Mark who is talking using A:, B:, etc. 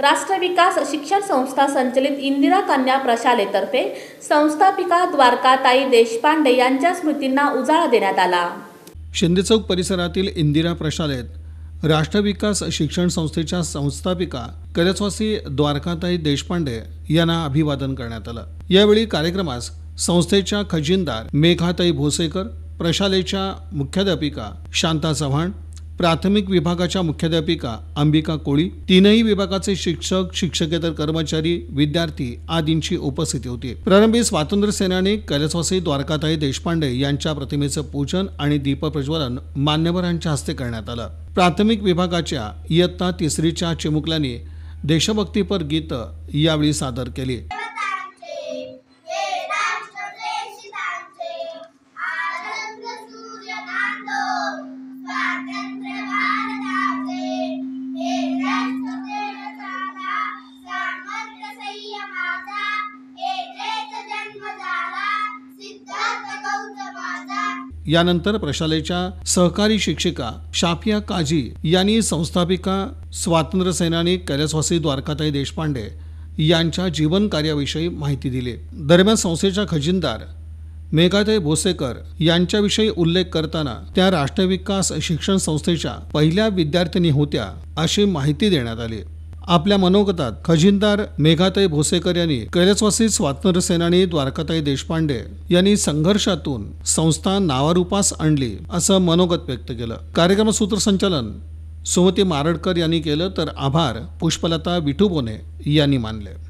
A: राष्ट्र विकास शिक्षण संस्था संचलित इंदिरा कन्या प्रशालेतर्फे संस्थापिका द्वारकाताई देशपांडे यांच्या स्मृतींना उजाळा देण्यात आला
B: शिंदे चौक परिसरातील इंदिरा प्रशालेत राष्ट्रविकास शिक्षण संस्थेच्या संस्थापिका कलचवासी द्वारकाताई देशपांडे यांना अभिवादन करण्यात आलं यावेळी कार्यक्रमास संस्थेच्या खजिनदार मेघाताई भोसेकर प्रशालेच्या मुख्याध्यापिका शांता चव्हाण प्राथमिक विभागाच्या मुख्याध्यापिका अंबिका कोळी तीनही विभागाचे शिक्षक शिक्षकेतर कर्मचारी विद्यार्थी आदींची उपस्थिती होती प्रारंभी स्वातंत्र्य सेनानी कैलासवासी द्वारकाताई देशपांडे यांच्या प्रतिमेचं पूजन आणि दीपप्रज्वलन मान्यवरांच्या हस्ते करण्यात आलं प्राथमिक विभागाच्या इयत्ता तिसरीच्या चिमुकल्याने देशभक्तीपर गीत यावेळी सादर केली यानंतर प्रशालेच्या सहकारी शिक्षिका शाफिया काजी यांनी संस्थापिका स्वातंत्र्य सैनिक कैलासवासी द्वारकाताई देशपांडे यांच्या जीवन कार्याविषयी माहिती दिली दरम्यान संस्थेच्या खजिनदार मेघाताई भोसेकर यांच्याविषयी उल्लेख करताना त्या राष्ट्रविकास शिक्षण संस्थेच्या पहिल्या विद्यार्थिनी होत्या अशी माहिती देण्यात आली आपल्या मनोगतात खजिनदार मेघाताई भोसेकर यांनी कैलासवासी स्वातंत्र्य सेनानी द्वारकाताई देशपांडे यांनी संघर्षातून संस्था नावारूपास आणली असं मनोगत व्यक्त केलं कार्यक्रम सूत्रसंचालन सुमती मारडकर यांनी केलं तर आभार पुष्पलता विठुबोने यांनी मानले